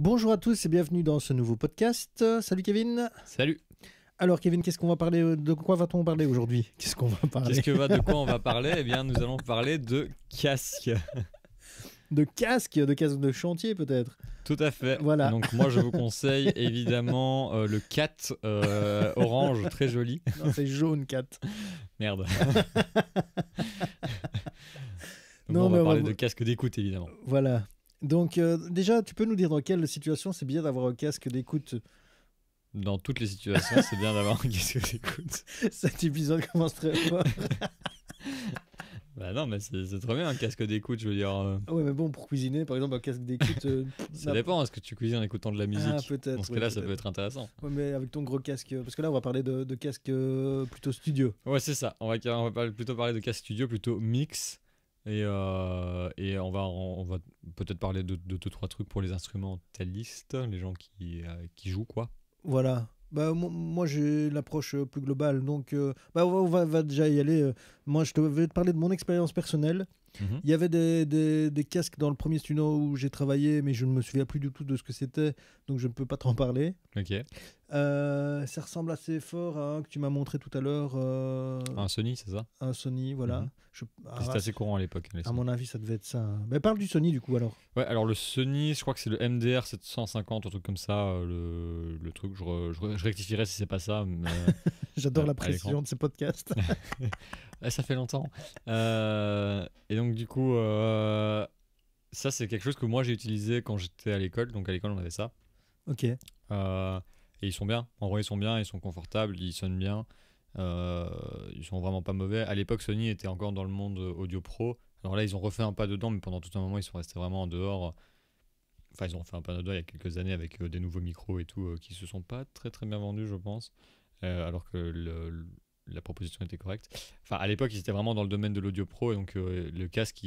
Bonjour à tous et bienvenue dans ce nouveau podcast. Salut Kevin. Salut. Alors Kevin, qu'est-ce qu'on va parler euh, De quoi va-t-on parler aujourd'hui Qu'est-ce qu'on va parler Qu'est-ce que va de quoi on va parler Eh bien, nous allons parler de casque. de casque, de casque de chantier peut-être. Tout à fait. Voilà. Donc moi je vous conseille évidemment euh, le cat euh, orange, très joli. Non, c'est jaune cat. Merde. non, on va parler de casque d'écoute évidemment. Voilà. Donc euh, déjà, tu peux nous dire dans quelle situation c'est bien d'avoir un casque d'écoute Dans toutes les situations, c'est bien d'avoir un casque d'écoute. Cet épisode commence très fort. Bah non, mais c'est trop bien un casque d'écoute, je veux dire. Euh. Ah ouais, mais bon, pour cuisiner, par exemple, un casque d'écoute. Euh, ça dépend, est-ce que tu cuisines en écoutant de la musique ah, peut-être. Parce que là ça peut être intéressant. Ouais, mais avec ton gros casque. Parce que là, on va parler de, casque plutôt studio. Ouais, c'est ça. On va, on va plutôt parler de casque studio, plutôt mix. Et, euh, et, on va, on va peut-être parler de, de, deux, trois trucs pour les instrumentalistes, les gens qui, euh, qui jouent, quoi. Voilà. Bah, moi, j'ai l'approche euh, plus globale. Donc, bah, on, va, on, va, déjà y aller. Moi, je vais te parler de mon expérience personnelle. Mhm. Il y avait des, des, casques dans le premier studio où j'ai travaillé, mais je ne me souviens plus du tout de ce que c'était, donc je ne peux pas t'en parler. Ok. Euh, ça ressemble assez fort à un que tu m'as montré tout à l'heure. Euh, un Sony, c'est ça Un Sony, voilà. Mhm. Ah, c'était bah, assez courant à l'époque. À mon avis, ça devait être ça. Mais parle du Sony du coup alors. Ouais, alors le Sony, je crois que c'est le MDR 750, un truc comme ça, euh, le, le truc. Je, je, rectifierai si c'est pas ça. Mais... J'adore la pression de ces podcasts. ça fait longtemps. Euh, et donc, du coup, euh, ça, c'est quelque chose que moi, j'ai utilisé quand j'étais à l'école. Donc, à l'école, on avait ça. Ok. Euh, et ils sont bien. En vrai, ils sont bien, ils sont confortables, ils sonnent bien. ils sont vraiment pas mauvais. À l'époque, Sony était encore dans le monde audio pro. Alors là, ils ont refait un pas dedans, mais pendant tout un moment, ils sont restés vraiment en dehors. Enfin, ils ont fait un pas dedans il y a quelques années avec des nouveaux micros et tout, qui se sont pas très très bien vendus, je pense. Euh, alors que la proposition était correcte. Enfin, à l'époque, ils étaient vraiment dans le domaine de l'audio pro, et donc euh, le casque,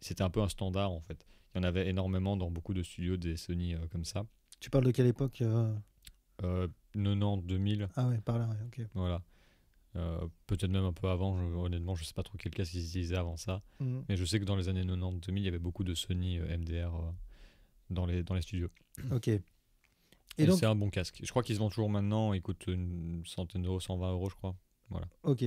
c'était un peu un standard en fait. Il y en avait énormément dans beaucoup de studios des Sony euh, comme ça. Tu parles de quelle époque 90, 2000. Ah ouais, par là, ok. Voilà. Peut-être même un peu avant, honnêtement, je sais pas trop quel casque ils utilisaient avant ça. Mhm. Mais je sais que dans les années 90, 2000, il y avait beaucoup de Sony MDR dans, les, dans les studios. Ok. Et, c'est un bon casque. Je crois qu'il se vend toujours maintenant. Il coûte une centaine d'euros, 120 euros, je crois. Voilà. Ok.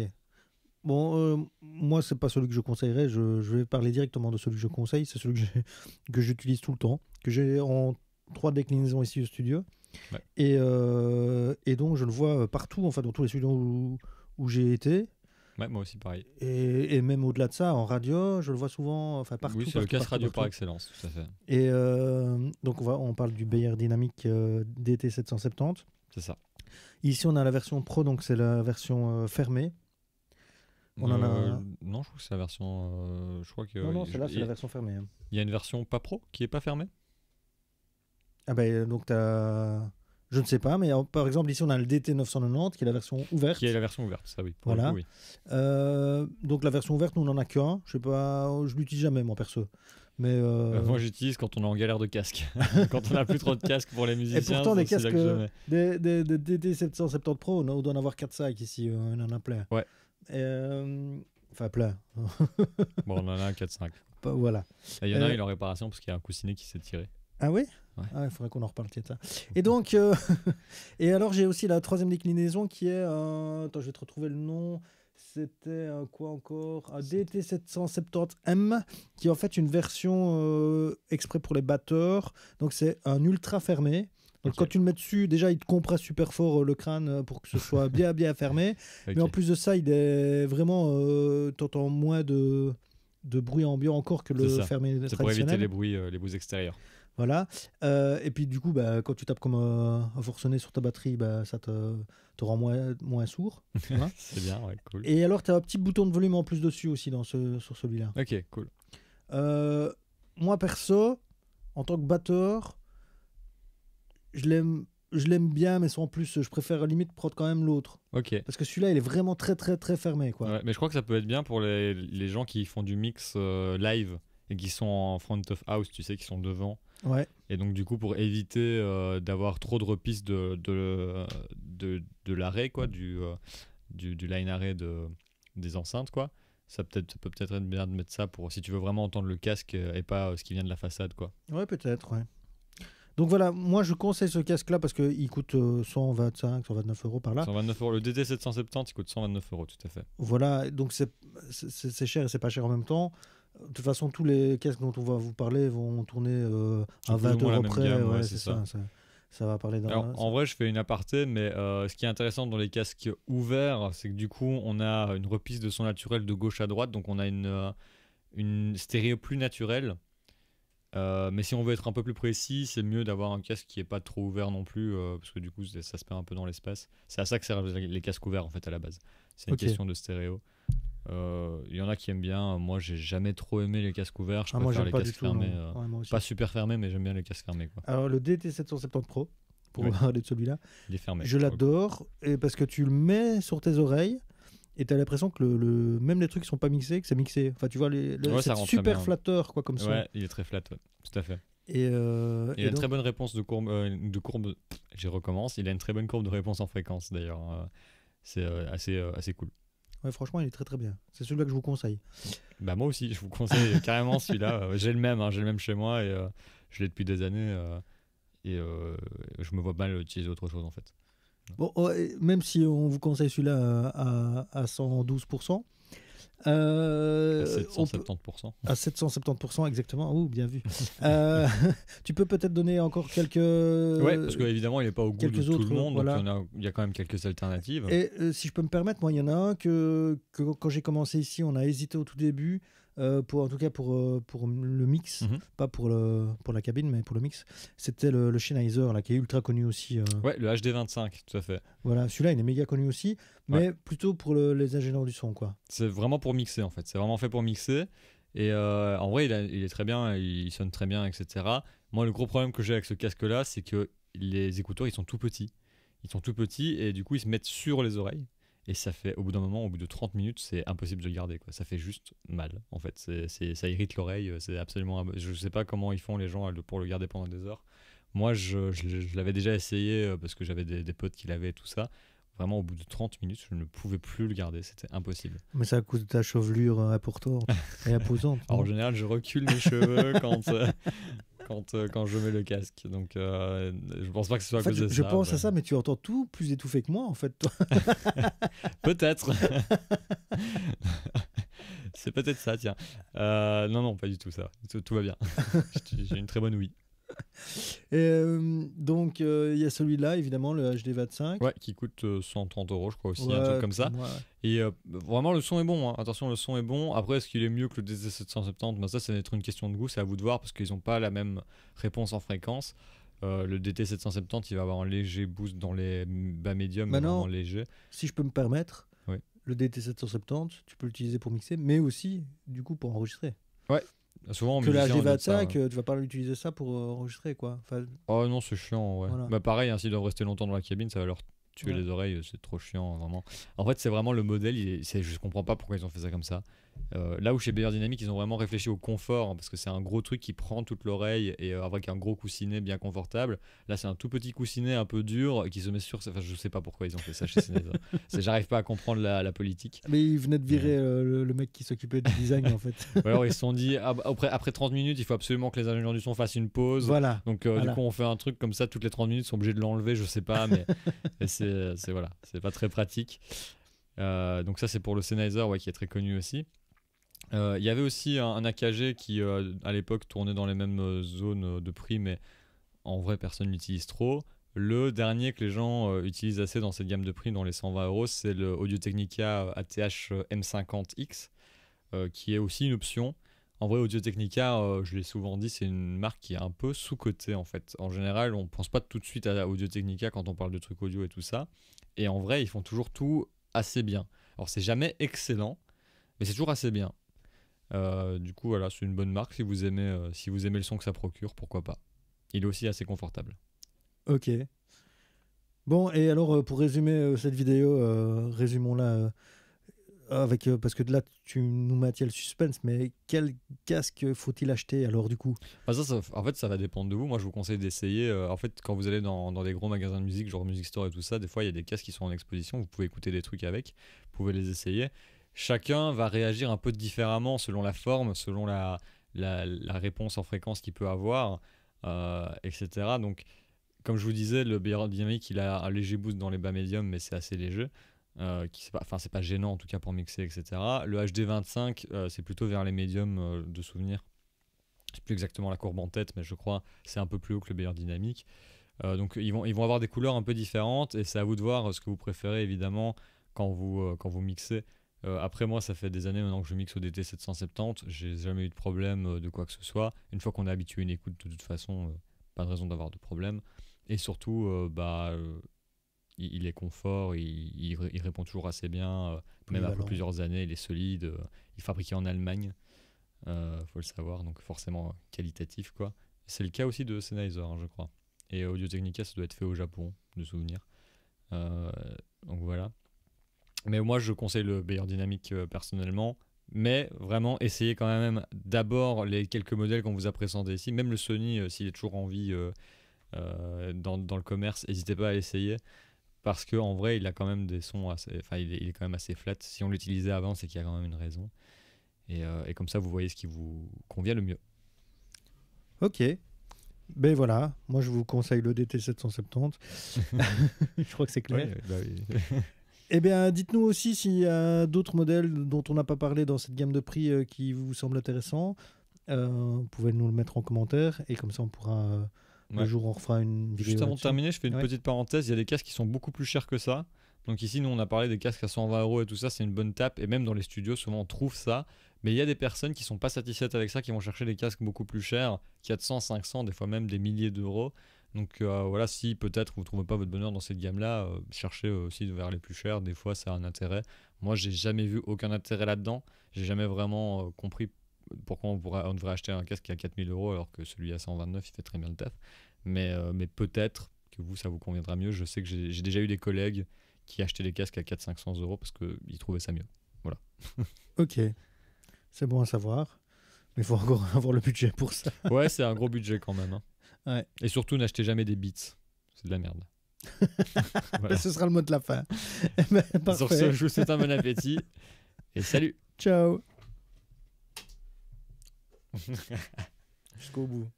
Bon, euh, moi, c'est pas celui que je conseillerais. Je, vais parler directement de celui que je conseille. C'est celui que j'utilise tout le temps, que j'ai en trois déclinaisons ici au studio. Et, euh, et, donc, je le vois euh, partout, enfin, dans tous les studios où, où j'ai été moi aussi, pareil. Et, même au-delà de ça, en radio, je le vois souvent, enfin partout. Oui, c'est le casse radio par excellence, tout à fait. Et euh, donc, on, va, on parle du Beyer Dynamic DT 770. C'est ça. Ici, on a la version pro, donc c'est la version euh, fermée. Euh, non, je crois que c'est la version. je que, non, non, celle-là, c'est la version fermée. Hein. Il y a une version pas pro qui est pas fermée Ah, ben, donc, t'as... Je ne sais pas, mais par exemple, ici, on a le DT990 qui est la version ouverte. Qui est la version ouverte, ça oui. Voilà. Euh, donc la version ouverte, on n'en a qu'un. Je sais pas, je l'utilise jamais, moi, perso. Mais euh, euh, moi, j'utilise quand on est en galère de casque. quand on n'a plus trop de casque pour les musiciens. Et pourtant, des casques des, DT770 Pro, on doit en avoir 4 sacs ici, on en a plein. Ouais. Enfin, plein. bon, on en a 4-5. Voilà. Il y en a, il est en réparation parce qu'il y a un coussinet qui s'est tiré. Ah oui ah, il faudrait qu'on en reparle, Tieta. Et donc, euh, et alors j'ai aussi la troisième déclinaison qui est, euh, attends, je vais te retrouver le nom. C'était quoi encore Un DT770M, qui est en fait une version euh, exprès pour les batteurs. Donc c'est un ultra fermé. Donc quand tu le mets dessus, déjà il te compresse super fort le crâne pour que ce soit bien bien fermé. Mais en plus de ça, il est vraiment, entends moins de de bruit ambiant encore que le fermé C'est pour éviter les bruits, les bruits extérieurs. Voilà. Euh, et puis du coup, bah, quand tu tapes comme un forcené sur ta batterie, bah, ça te, rend moins, sourd. c'est bien, ouais, cool. Et alors, tu as un petit bouton de volume en plus dessus aussi dans ce, sur celui-là. Ok, cool. Euh, moi, perso, en tant que batteur, je l'aime je l'aime bien, mais sans plus, je préfère limite prendre quand même l'autre. Ok. Parce que celui-là, il est vraiment très, très, très fermé, quoi. mais je crois que ça peut être bien pour les, gens qui font du mix euh, live et qui sont en front of house, tu sais, qui sont devant et donc, du coup, pour éviter euh, d'avoir trop de repistes de, de, de, l'arrêt, quoi, euh, du, du, line arrêt de, des enceintes, quoi, ça, peut peut être être bien de mettre ça pour si tu veux vraiment entendre le casque et pas euh, ce qui vient de la façade, quoi. Ouais, peut-être, ouais. Donc voilà, moi je conseille ce casque-là parce qu'il coûte 125, 129 euros par là. Le DT770, il coûte 129 euros, tout à fait. Voilà, donc c'est cher et c'est pas cher en même temps. De toute façon, tous les casques dont on va vous parler vont tourner euh, à 20 euros près. c'est ça. ça. va parler d'un. En vrai, je fais une aparté, mais euh, ce qui est intéressant dans les casques ouverts, c'est que du coup, on a une reprise de son naturel de gauche à droite, donc on a une, euh, une stéréo plus naturelle. mais si on veut être un peu plus précis, c'est mieux d'avoir un casque qui est pas trop ouvert non plus, parce que du coup, ça se perd un peu dans l'espace. C'est à ça que servent les casques ouverts en fait à la base. C'est une question de stéréo. Il euh, y en a qui aiment bien. Moi, j'ai jamais trop aimé les casques ouverts. Je ah, préfère les casques fermés. Euh, pas super fermés, mais j'aime bien les casques fermés. Quoi. Alors, le DT770 Pro, pour parler de celui-là, je l'adore parce que tu le mets sur tes oreilles et as l'impression que le, même les trucs sont pas mixés, que c'est mixé. Enfin, tu vois, les, c'est super flatteur, quoi, comme ça. Ouais, il est très flat, tout à fait. Et, euh, il a une très bonne réponse de courbe, de courbe. J'y recommence. Il a une très bonne courbe de réponse en fréquence, d'ailleurs. Hein. c'est assez, assez cool franchement, il est très très bien. C'est celui-là que je vous conseille. Bah moi aussi, je vous conseille carrément celui-là. Euh, j'ai le même, hein, j'ai le même chez moi et euh, je l'ai depuis des années euh, et je me vois mal utiliser autre chose en fait. Bon, oh, même si on vous conseille celui-là à, à 112%, euh, à 770%. à 770% exactement. ou bien vu. Euh, tu peux peut-être donner encore quelques. Oui, parce qu'évidemment, il n'est pas au goût de tout le monde, donc il y, a, quand même quelques alternatives. Et euh, si je peux me permettre, moi, il y en a un que, que quand j'ai commencé ici, on a hésité au tout début. Euh, en tout cas pour, euh, pour le mix, mhm. pas pour, le, pour la cabine, mais pour le mix, c'était le, le, là, qui est ultra connu aussi. Euh. Ouais, le HD25, tout à fait. Voilà, celui-là, il est méga connu aussi, mais plutôt pour les ingénieurs du son, quoi. C'est vraiment pour mixer, en fait. C'est vraiment fait pour mixer. Et en vrai, il, il, est très bien, il sonne très bien, etc. Moi, le gros problème que j'ai avec ce casque-là, c'est que les écouteurs, ils sont tout petits. Ils sont tout petits et du coup, ils se mettent sur les oreilles. Et ça fait, au bout d'un moment, au bout de 30 minutes, c'est impossible de le garder. Quoi. Ça fait juste mal, en fait. c'est ça irrite l'oreille. Euh, c'est absolument. Je sais pas comment ils font les gens pour le garder pendant des heures. Moi, je, je, l'avais déjà essayé euh, parce que j'avais des, potes qui l'avaient et tout ça. Vraiment, au bout de 30 minutes, je ne pouvais plus le garder. C'était impossible. Mais ça coûte de ta chevelure à pour toi et imposante. en général, je recule mes cheveux quand. Euh, quand, euh, quand je mets le casque. Donc, euh, je pense pas que ce soit à cause de ça. Je pense à ça, mais tu entends tout plus étouffé que moi, en fait, toi. peut-être. C'est peut-être ça, tiens. Euh, non, non, pas du tout ça. Tout, tout va bien. J'ai une très bonne ouïe. euh, donc, euh, il y a celui-là, évidemment, le HD25. Ouais, qui coûte 130 euh, euros, je crois aussi, un truc comme ça. Et euh, vraiment, le son est bon. Hein. Attention, le son est bon. Après, est-ce qu'il est mieux que le DT770 ben, Ça, va être une question de goût, c'est à vous de voir, parce qu'ils n'ont pas la même réponse en fréquence. le DT770, il va avoir un léger boost dans les bas médiums, mais léger. Si je peux me permettre, le DT770, tu peux l'utiliser pour mixer, mais aussi, du coup, pour enregistrer. Ouais, ah, souvent, que ça que euh, tu vas pas l'utiliser ça pour euh, enregistrer quoi. oh non, c'est chiant, ouais. Bah pareil, hein, s'ils doivent rester longtemps dans la cabine, ça va leur tuer les oreilles, c'est trop chiant, vraiment. En fait, c'est vraiment le modèle, je comprends pas pourquoi ils ont fait ça comme ça. Euh, là où chez Bayer Dynamique ils ont vraiment réfléchi au confort, hein, parce que c'est un gros truc qui prend toute l'oreille et euh, avec un gros coussinet bien confortable. Là, c'est un tout petit coussinet un peu dur qui se met sur. Enfin, je sais pas pourquoi ils ont fait ça chez Sennheiser. J'arrive pas à comprendre la, politique. Mais ils venaient de virer euh. le, mec qui s'occupait du design, en fait. alors, ils se sont dit, ah, bah, après, après 30 minutes, il faut absolument que les ingénieurs du son fassent une pause. Donc, du coup, on fait un truc comme ça, toutes les 30 minutes, ils sont obligés de l'enlever, je sais pas, mais c'est voilà, c'est pas très pratique. donc, ça, c'est pour le Sennheiser, ouais, qui est très connu aussi. Il euh, y avait aussi un, AKG qui, euh, à l'époque, tournait dans les mêmes euh, zones de prix, mais en vrai, personne l'utilise trop. Le dernier que les gens utilisent assez dans cette gamme de prix, dans les 120 euros, c'est le Audio Technica ATH M50X, qui est aussi une option. En vrai, Audio Technica, je l'ai souvent dit, c'est une marque qui est un peu sous-cotée en fait. En général, on ne pense pas tout de suite à Audio Technica quand on parle de trucs audio et tout ça. Et en vrai, ils font toujours tout assez bien. Alors, c'est jamais excellent, mais c'est toujours assez bien. Euh, du coup, voilà, c'est une bonne marque si vous aimez, euh, si vous aimez le son que ça procure, pourquoi pas. Il est aussi assez confortable. Ok. Bon, et alors euh, pour résumer cette vidéo, résumons-la avec parce que de là tu nous maintiens le suspense, mais quel casque faut-il acheter alors du coup bah, En fait, ça va dépendre de vous. Moi, je vous conseille d'essayer. en fait, quand vous allez dans, dans des gros magasins de musique, genre Music Store et tout ça, des fois il y a des casques qui sont en exposition. Vous pouvez écouter des trucs avec, vous pouvez les essayer chacun va réagir un peu différemment selon la forme, selon la, réponse en fréquence qu'il peut avoir, euh, etc. Donc, comme je vous disais, le Dynamic il a un léger boost dans les bas médiums, mais c'est assez léger. Euh, qui c'est pas, gênant en tout cas pour mixer, etc. Le HD25, euh, c'est plutôt vers les médiums euh, de souvenir. C'est plus exactement la courbe en tête, mais je crois c'est un peu plus haut que le meilleur dynamique. donc ils vont, ils vont avoir des couleurs un peu différentes et c'est à vous de voir ce que vous préférez évidemment quand vous mixez. Euh, après moi, ça fait des années maintenant que je mixe au DT 770, j'ai jamais eu de problème euh, de quoi que ce soit. Une fois qu'on est habitué une écoute, de toute façon, euh, pas de raison d'avoir de problème. Et surtout, bah, il, est confort, il, répond toujours assez bien, même après plusieurs années, il est solide, il est fabriqué en Allemagne, faut le savoir, donc forcément qualitatif quoi. C'est le cas aussi de Sennheiser, hein, je crois. Et Audio Technica, ça doit être fait au Japon, de souvenir. donc voilà. Mais moi, je conseille le Bayer Dynamic euh, personnellement. Mais vraiment, essayez quand même d'abord les quelques modèles qu'on vous a présentés ici. Même le Sony, euh, s'il est toujours en vie euh, dans, dans, le commerce, n'hésitez pas à l'essayer. Parce qu'en vrai, il a quand même des sons assez. Enfin, il, est quand même assez flat. Si on l'utilisait avant, c'est qu'il y a quand même une raison. Et, et, comme ça, vous voyez ce qui vous convient le mieux. Ok. Ben voilà, moi je vous conseille le DT770. je crois que c'est clair. Bah oui. Eh bien, dites-nous aussi s'il y a d'autres modèles dont on n'a pas parlé dans cette gamme de prix euh, qui vous semble intéressant euh, vous pouvez nous le mettre en commentaire et comme ça on pourra. Euh, le jour on une vidéo. Juste avant de terminer, je fais une petite parenthèse. Il y a des casques qui sont beaucoup plus chers que ça. Donc ici, nous, on a parlé des casques à 120 euros et tout ça. C'est une bonne tape. Et même dans les studios, souvent, on trouve ça. Mais il y a des personnes qui sont pas satisfaites avec ça, qui vont chercher des casques beaucoup plus chers, 400, 500, des fois même des milliers d'euros. Donc euh, voilà, si peut-être vous ne trouvez pas votre bonheur dans cette gamme-là, euh, cherchez euh, aussi vers les plus chers. Des fois, ça a un intérêt. Moi, j'ai jamais vu aucun intérêt là-dedans. J'ai jamais vraiment compris pourquoi on, devrait acheter un casque à 4000 euros alors que celui à 129, il fait très bien le taf. Mais, mais peut-être que vous, ça vous conviendra mieux. Je sais que j'ai déjà eu des collègues qui achetaient des casques à 400-500 euros parce qu'ils trouvaient ça mieux. Voilà. ok. C'est bon à savoir. Mais il faut encore avoir le budget pour ça. ouais, c'est un gros budget quand même. Hein. Et surtout, n'achetez jamais des beats. C'est de la merde. Ce sera le mot de la fin. Eh ben, Sur ce, je vous souhaite un bon appétit et salut. Ciao. Jusqu'au bout.